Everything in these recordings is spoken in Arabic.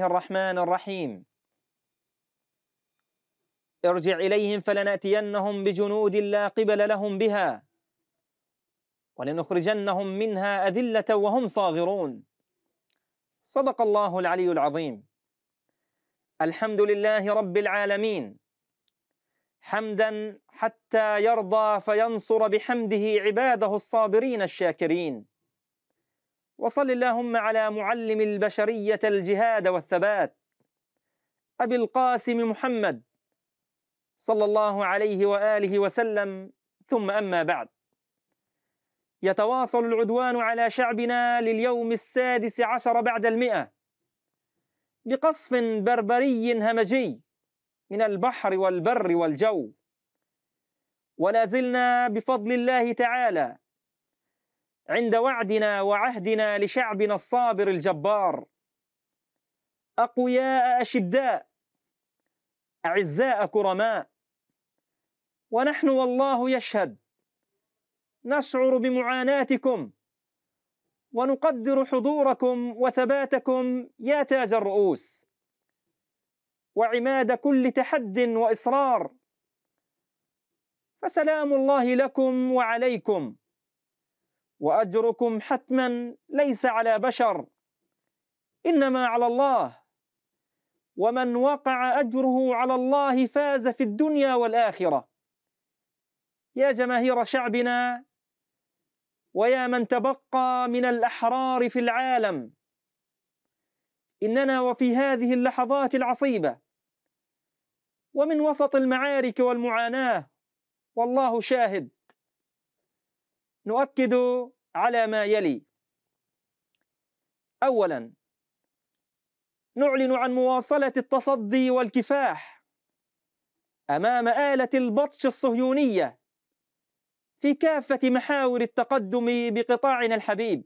الرحمن الرحيم ارجع إليهم فلنأتينهم بجنود لا قبل لهم بها ولنخرجنهم منها أذلة وهم صاغرون صدق الله العلي العظيم الحمد لله رب العالمين حمدا حتى يرضى فينصر بحمده عباده الصابرين الشاكرين وصل اللهم على معلم البشرية الجهاد والثبات أبي القاسم محمد صلى الله عليه وآله وسلم ثم أما بعد يتواصل العدوان على شعبنا لليوم السادس عشر بعد المئة بقصف بربري همجي من البحر والبر والجو ولا زلنا بفضل الله تعالى عند وعدنا وعهدنا لشعبنا الصابر الجبار اقوياء اشداء اعزاء كرماء ونحن والله يشهد نشعر بمعاناتكم ونقدر حضوركم وثباتكم يا تاج الرؤوس وعماد كل تحد واصرار فسلام الله لكم وعليكم واجركم حتما ليس على بشر انما على الله ومن وقع اجره على الله فاز في الدنيا والاخره يا جماهير شعبنا ويا من تبقى من الاحرار في العالم اننا وفي هذه اللحظات العصيبه ومن وسط المعارك والمعاناه والله شاهد نؤكد على ما يلي أولا نعلن عن مواصلة التصدي والكفاح أمام آلة البطش الصهيونية في كافة محاور التقدم بقطاعنا الحبيب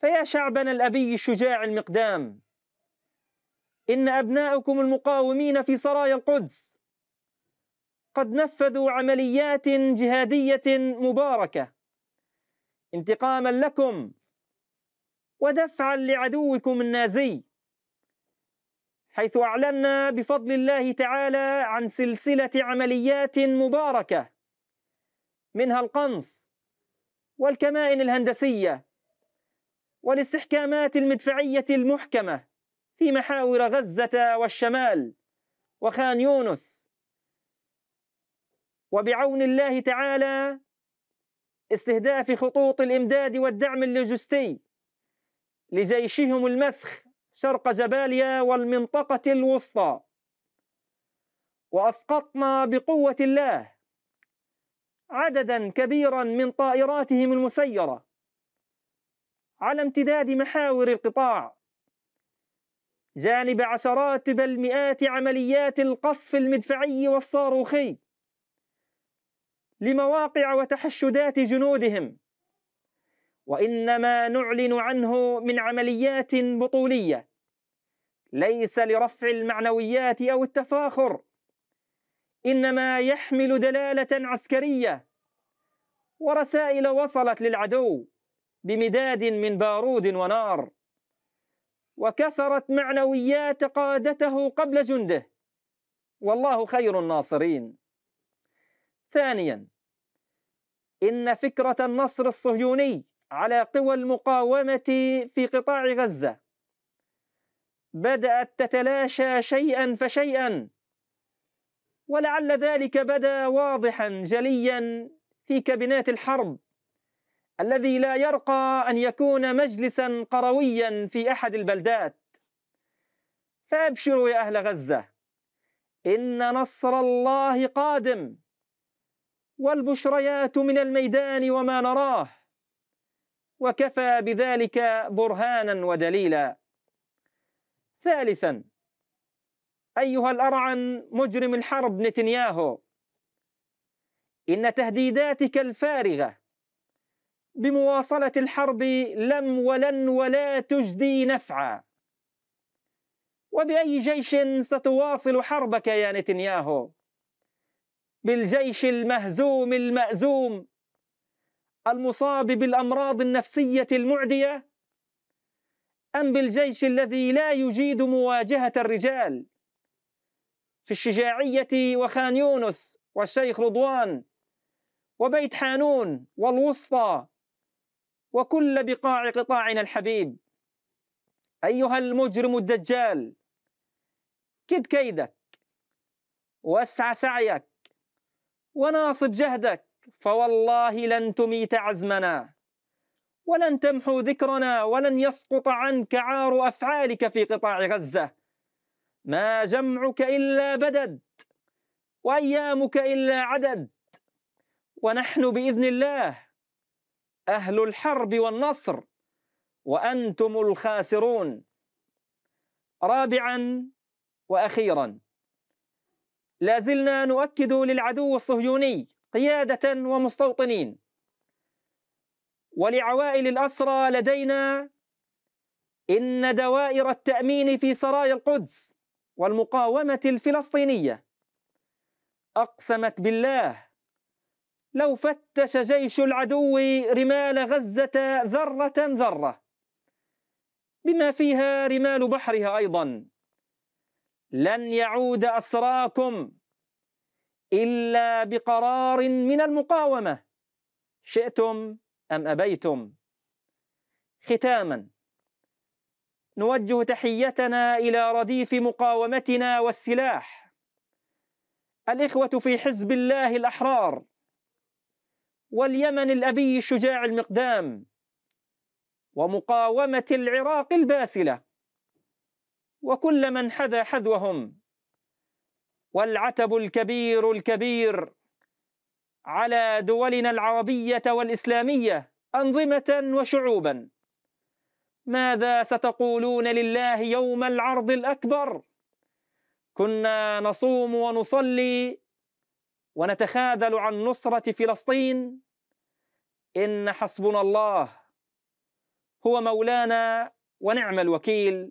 فيا شعبنا الأبي الشجاع المقدام إن أبناءكم المقاومين في سرايا القدس قد نفذوا عمليات جهادية مباركة انتقاما لكم ودفعا لعدوكم النازي حيث أعلنا بفضل الله تعالى عن سلسلة عمليات مباركة منها القنص والكمائن الهندسية والاستحكامات المدفعية المحكمة في محاور غزة والشمال وخان يونس وبعون الله تعالى استهداف خطوط الإمداد والدعم اللوجستي لجيشهم المسخ شرق جباليا والمنطقة الوسطى وأسقطنا بقوة الله عددا كبيرا من طائراتهم المسيرة على امتداد محاور القطاع جانب عشرات بل مئات عمليات القصف المدفعي والصاروخي لمواقع وتحشدات جنودهم وانما نعلن عنه من عمليات بطوليه ليس لرفع المعنويات او التفاخر انما يحمل دلاله عسكريه ورسائل وصلت للعدو بمداد من بارود ونار وكسرت معنويات قادته قبل جنده والله خير الناصرين ثانيا إن فكرة النصر الصهيوني على قوى المقاومة في قطاع غزة بدأت تتلاشى شيئا فشيئا ولعل ذلك بدا واضحا جليا في كابينات الحرب الذي لا يرقى أن يكون مجلسا قرويا في أحد البلدات فأبشروا يا أهل غزة إن نصر الله قادم والبشريات من الميدان وما نراه وكفى بذلك برهانا ودليلا ثالثا أيها الأرعن مجرم الحرب نتنياهو إن تهديداتك الفارغة بمواصلة الحرب لم ولن ولا تجدي نفعا وبأي جيش ستواصل حربك يا نتنياهو بالجيش المهزوم المأزوم المصاب بالأمراض النفسية المعدية أم بالجيش الذي لا يجيد مواجهة الرجال في الشجاعية وخان يونس والشيخ رضوان وبيت حانون والوسطى وكل بقاع قطاعنا الحبيب أيها المجرم الدجال كد كيدك واسع سعيك وناصب جهدك فوالله لن تميت عزمنا ولن تمحو ذكرنا ولن يسقط عنك عار افعالك في قطاع غزه ما جمعك الا بدد وايامك الا عدد ونحن باذن الله اهل الحرب والنصر وانتم الخاسرون رابعا واخيرا لازلنا نؤكد للعدو الصهيوني قيادة ومستوطنين ولعوائل الأسرى لدينا إن دوائر التأمين في سرايا القدس والمقاومة الفلسطينية أقسمت بالله لو فتش جيش العدو رمال غزة ذرة ذرة بما فيها رمال بحرها أيضا لن يعود أسراكم إلا بقرار من المقاومة شئتم أم أبيتم ختاما نوجه تحيتنا إلى رديف مقاومتنا والسلاح الإخوة في حزب الله الأحرار واليمن الأبي الشجاع المقدام ومقاومة العراق الباسلة وكل من حذا حذوهم والعتب الكبير الكبير على دولنا العربيه والاسلاميه انظمه وشعوبا ماذا ستقولون لله يوم العرض الاكبر كنا نصوم ونصلي ونتخاذل عن نصره فلسطين ان حسبنا الله هو مولانا ونعم الوكيل